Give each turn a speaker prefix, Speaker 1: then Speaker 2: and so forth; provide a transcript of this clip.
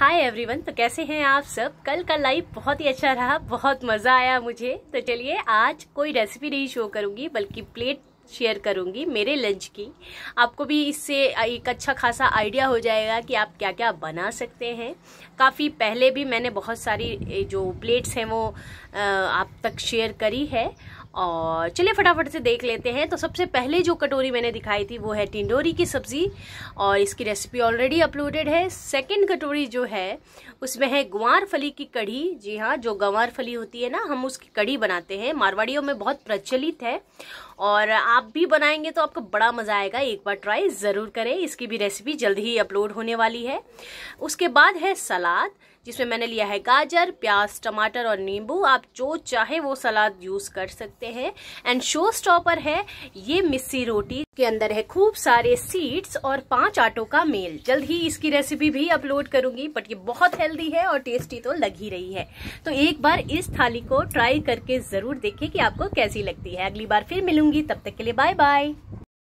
Speaker 1: hi everyone तो कैसे हैं आप सब कल का लाइव बहुत ही अच्छा रहा बहुत मज़ा आया मुझे तो चलिए आज कोई रेसिपी नहीं शो करूंगी बल्कि प्लेट शेयर करूँगी मेरे लंच की आपको भी इससे एक अच्छा खासा आइडिया हो जाएगा कि आप क्या क्या बना सकते हैं काफ़ी पहले भी मैंने बहुत सारी जो प्लेट्स हैं वो आप तक शेयर करी है और चलिए फटाफट से देख लेते हैं तो सबसे पहले जो कटोरी मैंने दिखाई थी वो है टिंडोरी की सब्ज़ी और इसकी रेसिपी ऑलरेडी अपलोडेड है सेकंड कटोरी जो है उसमें है ग्वार फली की कढ़ी जी हाँ जो गंवार फली होती है ना हम उसकी कढ़ी बनाते हैं मारवाड़ियों में बहुत प्रचलित है और आप भी बनाएंगे तो आपको बड़ा मज़ा आएगा एक बार ट्राई ज़रूर करें इसकी भी रेसिपी जल्द ही अपलोड होने वाली है उसके बाद है सलाद जिसमें मैंने लिया है गाजर प्याज टमाटर और नींबू आप जो चाहे वो सलाद यूज़ कर सकते हैं एंड शो स्टॉपर है ये मिस्सी रोटी के अंदर है खूब सारे सीड्स और पांच आटों का मेल जल्द ही इसकी रेसिपी भी अपलोड करूंगी बट ये बहुत हेल्दी है और टेस्टी तो लग ही रही है तो एक बार इस थाली को ट्राई करके जरूर देखे की आपको कैसी लगती है अगली बार फिर मिलूंगी तब तक के लिए बाय बाय